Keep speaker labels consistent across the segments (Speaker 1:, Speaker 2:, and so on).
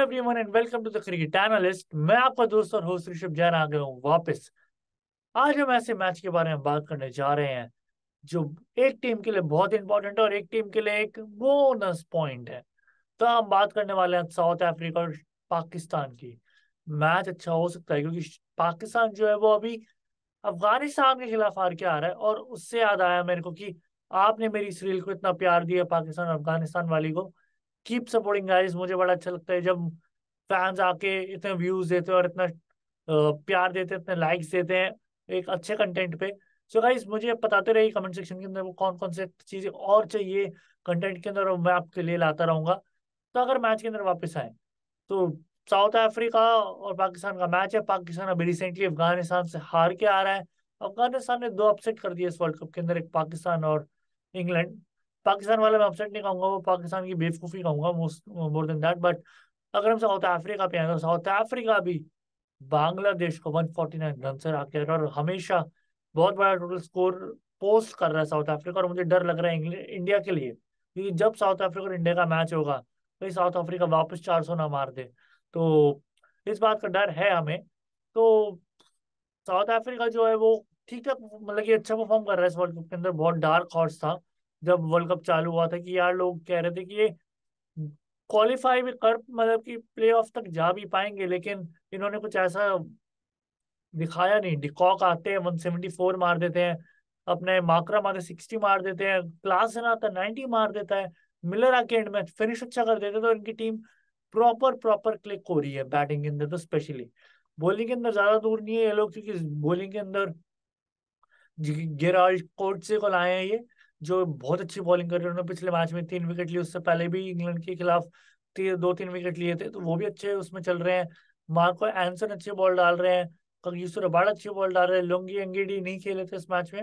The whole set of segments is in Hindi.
Speaker 1: everyone and welcome to the cricket analyst मैं आपका दोस्त और होस्ट ऋषभ जैन आ गया हूँ वापस आज हम ऐसे मैच के बारे में बात करने जा रहे हैं जो एक टीम के लिए बहुत इंपॉर्टेंट है और एक टीम के लिए एक बोनस पॉइंट है तो हम बात करने वाले हैं साउथ अफ्रीका और पाकिस्तान की मैच अच्छा हो सकता है क्योंकि पाकिस्तान जो है वो अभी अफगानिस्तान के खिलाफ हार के आ रहा है और उससे याद आया मेरे को कि आपने मेरी इस रील को इतना प्यार दिया पाकिस्तान और अफगानिस्तान वाली को कीप सपोर्टिंग गाइस मुझे बड़ा अच्छा लगता है जब फैंस आके इतने व्यूज देते हैं और इतना प्यार देते हैं इतने लाइक्स देते हैं एक अच्छे कंटेंट पे सो so गाइस मुझे बताते रहिए कमेंट सेक्शन के अंदर वो कौन कौन से चीज़ें और चाहिए कंटेंट के अंदर और मैं आपके लिए लाता रहूंगा तो अगर मैच के अंदर वापस आए तो साउथ अफ्रीका और पाकिस्तान का मैच है पाकिस्तान अभी रिसेंटली अफगानिस्तान से हार के आ रहा है अफगानिस्तान ने दो अपसेट कर दिए इस वर्ल्ड कप के अंदर एक पाकिस्तान और इंग्लैंड पाकिस्तान वाला मैं अपसेट नहीं कहूँगा वो पाकिस्तान की बेवकूफ़ी कहूंगा मोर देन दैट बट अगर हम साउथ अफ्रीका पे आए तो साउथ अफ्रीका भी बांग्लादेश को 149 रन से आके और हमेशा बहुत बड़ा टोटल स्कोर पोस्ट कर रहा है साउथ अफ्रीका और मुझे डर लग रहा है इंडिया के लिए क्योंकि जब साउथ अफ्रीका और इंडिया का मैच होगा कहीं साउथ अफ्रीका वापस चार सौ ना मार दे तो इस बात का डर है हमें तो साउथ अफ्रीका जो है वो ठीक ठाक मतलब कि अच्छा परफॉर्म कर रहा है इस वर्ल्ड कप के अंदर बहुत डार्क हॉर्स था जब वर्ल्ड कप चालू हुआ था कि यार लोग कह रहे थे कि ये क्वालिफाई भी कर मतलब कि प्ले ऑफ तक जा भी पाएंगे लेकिन इन्होंने कुछ ऐसा दिखाया नहीं डिकॉक आते हैं वन सेवेंटी फोर मार देते हैं अपने माकरम आते सिक्सटी मार देते हैं क्लास ना आता नाइनटी मार देता है मिलर आके एंड में फिनिश अच्छा कर देते तो इनकी टीम प्रॉपर प्रॉपर क्लिक हो रही है बैटिंग के अंदर तो स्पेशली बॉलिंग के अंदर ज्यादा दूर नहीं है ये लोग क्योंकि बॉलिंग के अंदर कोर्ट से को लाए हैं ये जो बहुत अच्छी बॉलिंग कर रहे हैं उन्होंने पिछले मैच में तीन विकेट लिए उससे पहले भी इंग्लैंड के खिलाफ तीन दो तीन विकेट लिए थे तो वो भी अच्छे उसमें चल रहे हैं मार्को एंसन अच्छे बॉल डाल रहे हैं यूसुर अबाड़ अच्छी बॉल डाल रहे हैं लुंगी एंगेडी नहीं खेले थे इस मैच में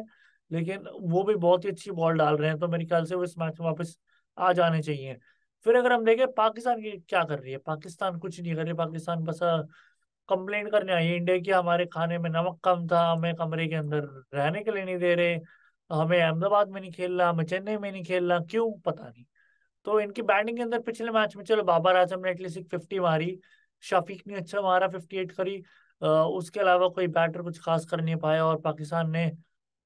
Speaker 1: लेकिन वो भी बहुत ही अच्छी बॉल डाल रहे हैं तो मेरे ख्याल से वो इस मैच में वापस आ जाने चाहिए फिर अगर हम देखें पाकिस्तान की क्या कर रही है पाकिस्तान कुछ नहीं कर रही पाकिस्तान बस कंप्लेंट करने आई इंडिया की हमारे खाने में नमक कम था हमें कमरे के अंदर रहने के लिए नहीं दे रहे तो हमें अहमदाबाद में नहीं खेलना हमें चेन्नई में नहीं खेलना क्यों पता नहीं तो इनकी बैटिंग के अंदर पिछले मैच में चलो बाबर आजम ने एटलीस्ट एक फिफ्टी मारी शफीक ने अच्छा मारा फिफ्टी एट करी उसके अलावा कोई बैटर कुछ खास कर नहीं पाया और पाकिस्तान ने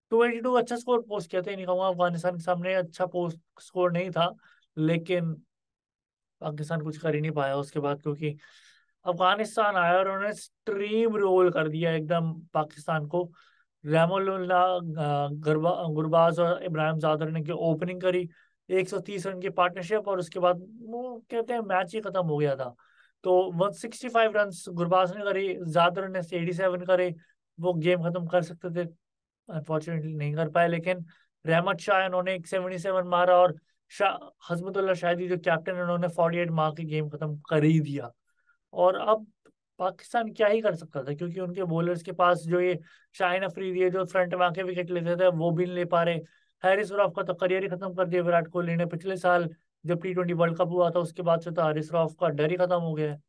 Speaker 1: टू एटी टू अच्छा स्कोर पोस्ट किया था नहीं कहूँगा अफगानिस्तान के सामने अच्छा पोस्ट स्कोर नहीं था लेकिन पाकिस्तान कुछ कर ही नहीं पाया उसके बाद क्योंकि अफगानिस्तान आया और उन्होंने स्ट्रीम रोल कर दिया एकदम पाकिस्तान को रैमोल्ला गुरबाज और इब्राहिम जादर ने की ओपनिंग करी 130 रन की पार्टनरशिप और उसके बाद वो कहते हैं मैच ही खत्म हो गया था तो 165 रन गुरबाज ने करी जादर ने एटी सेवन करे वो गेम खत्म कर सकते थे अनफॉर्चुनेटली नहीं कर पाए लेकिन रहमत शाह उन्होंने एक सेवेंटी सेवन मारा और शाह हजमतुल्ला शाहिदी जो कैप्टन है उन्होंने फोर्टी एट मार के गेम खत्म कर ही दिया और अब पाकिस्तान क्या ही कर सकता था क्योंकि उनके बॉलर्स के पास जो ये शाहिन अफरीदी है जो फ्रंट में आके विकेट लेते थे वो भी नहीं ले पा रहे हैरिस रॉफ का तो करियर ही खत्म कर दिया विराट कोहली ने पिछले साल जब टी ट्वेंटी वर्ल्ड कप हुआ था उसके बाद से तो हैरिस रॉफ का डर ही खत्म हो गया है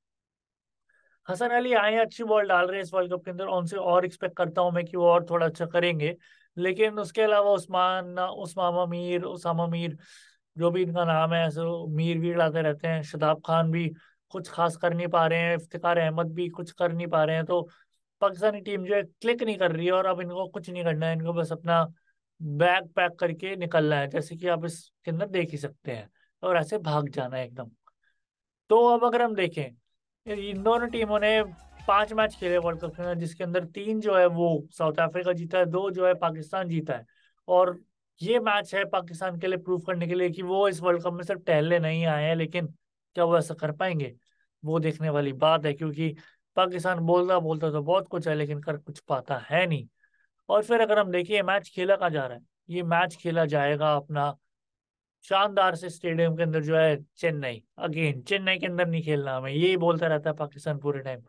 Speaker 1: हसन अली आए अच्छी बॉल डाल रहे हैं इस वर्ल्ड कप के अंदर उनसे और एक्सपेक्ट करता हूँ मैं कि वो और थोड़ा अच्छा करेंगे लेकिन उसके अलावा उस्मान उस्मामा मीर उसामा मीर जो भी इनका नाम है ऐसे मीर वीर लाते रहते हैं शताब खान भी कुछ खास कर नहीं पा रहे हैं इफ्तार अहमद भी कुछ कर नहीं पा रहे हैं तो पाकिस्तानी टीम जो है क्लिक नहीं कर रही है और अब इनको कुछ नहीं करना है इनको बस अपना बैग पैक करके निकलना है जैसे कि आप इसके अंदर देख ही सकते हैं और ऐसे भाग जाना है एकदम तो अब अगर हम देखें इन दोनों टीमों ने पांच मैच खेले वर्ल्ड कप में जिसके अंदर तीन जो है वो साउथ अफ्रीका जीता है दो जो है पाकिस्तान जीता है और ये मैच है पाकिस्तान के लिए प्रूव करने के लिए कि वो इस वर्ल्ड कप में सिर्फ टहलने नहीं आए हैं लेकिन क्या वो ऐसा कर पाएंगे वो देखने वाली बात है क्योंकि पाकिस्तान बोलता बोलता तो बहुत कुछ है लेकिन कर कुछ पाता है नहीं और फिर अगर हम देखिए मैच खेला कहाँ जा रहा है ये मैच खेला जाएगा अपना शानदार से स्टेडियम के अंदर जो है चेन्नई अगेन चेन्नई के अंदर नहीं खेलना हमें यही बोलता रहता है पाकिस्तान पूरे टाइम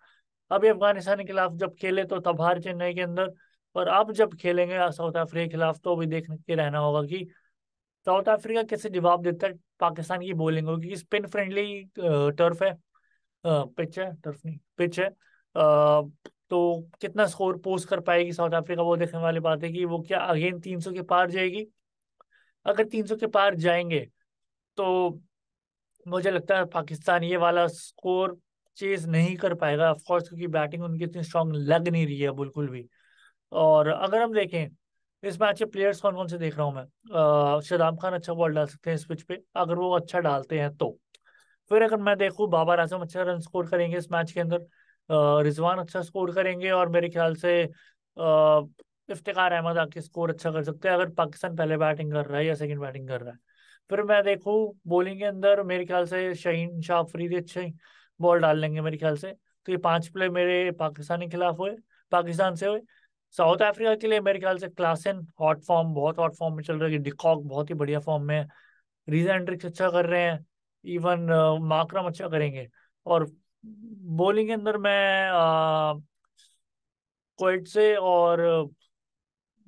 Speaker 1: अभी अफगानिस्तान के खिलाफ जब खेले तो तब हार चेन्नई के अंदर पर अब जब खेलेंगे साउथ अफ्रीका के खिलाफ तो भी देख के रहना होगा कि साउथ अफ्रीका कैसे जवाब देता है पाकिस्तान की बोलिंग क्योंकि स्पिन फ्रेंडली टर्फ है पिच है टर्फ नहीं पिच है तो कितना स्कोर पोस्ट कर पाएगी साउथ अफ्रीका वो देखने वाली बात है कि वो क्या अगेन तीन सौ के पार जाएगी अगर तीन सौ के पार जाएंगे तो मुझे लगता है पाकिस्तान ये वाला स्कोर चेज नहीं कर पाएगा ऑफकोर्स क्योंकि बैटिंग उनकी इतनी स्ट्रांग लग नहीं रही है बिल्कुल भी और अगर हम देखें इस मैच के प्लेयर्स कौन कौन से देख रहा हूँ मैं शदाम खान अच्छा बॉल डाल सकते हैं इस पिच पे अगर वो अच्छा डालते हैं तो फिर अगर मैं देखूँ बाबर आजम अच्छा रन स्कोर करेंगे इस मैच के अंदर रिजवान अच्छा स्कोर करेंगे और मेरे ख्याल से इफ्तार अहमद आके स्कोर अच्छा कर सकते हैं अगर पाकिस्तान पहले बैटिंग कर रहा है या सेकंड बैटिंग कर रहा है फिर मैं देखूँ बॉलिंग के अंदर मेरे ख्याल से शहीन शाह अफरीदी अच्छे बॉल डाल लेंगे मेरे ख्याल से तो ये पांच प्ले मेरे पाकिस्तान के खिलाफ हुए पाकिस्तान से हुए साउथ अफ्रीका के लिए मेरे ख्याल से क्लासन हॉट फॉर्म बहुत हॉट फॉर्म में चल रहा है डिकॉक बहुत ही बढ़िया फॉर्म में है एंड्रिक्स अच्छा कर रहे हैं इवन माकरम अच्छा करेंगे और बॉलिंग के अंदर मैं आ, से और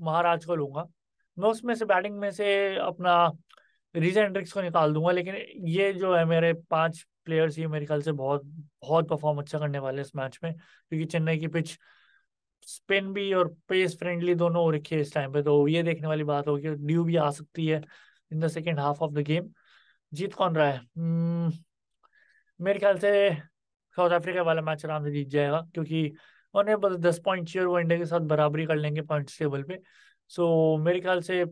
Speaker 1: महाराज को लूंगा मैं उसमें से बैटिंग में से अपना रीजन ट्रिक्स को निकाल दूंगा लेकिन ये जो है मेरे पांच प्लेयर्स ये मेरे ख्याल से बहुत बहुत परफॉर्म अच्छा करने वाले इस मैच में क्योंकि चेन्नई की पिच स्पिन भी और पेस फ्रेंडली दोनों हो रखी है इस टाइम पे तो ये देखने वाली बात होगी ड्यू भी आ सकती है in the second half of the game जीत कौन रहा है हम्म, मेरे ख्याल से साउथ अफ्रीका वाला मैच आराम से जीत जाएगा क्योंकि उन्हें बस दस पॉइंट चाहिए और वो इंडिया के साथ बराबरी कर लेंगे पॉइंट टेबल पे सो so, मेरे ख्याल से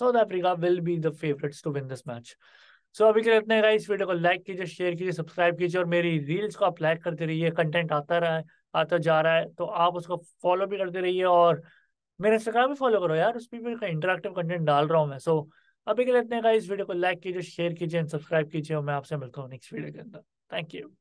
Speaker 1: South Africa will be the favourites to win this match so अभी के लिए इतना इस वीडियो को लाइक कीजिए शेयर कीजिए सब्सक्राइब कीजिए और मेरी रील्स को आप लाइक करते रहिए कंटेंट आता रहा है आता जा रहा है तो आप उसको फॉलो भी करते रहिए और मेरे इंस्टाग्राम भी फॉलो करो यार उस पर भी इंटरेक्टिव कंटेंट डाल रहा हूँ मैं सो so, अभी के लिए इतने का इस वीडियो को लाइक कीजिए शेयर कीजिए सब्सक्राइब कीजिए और मैं आपसे मिलता हूँ नेक्स्ट वीडियो के अंदर थैंक यू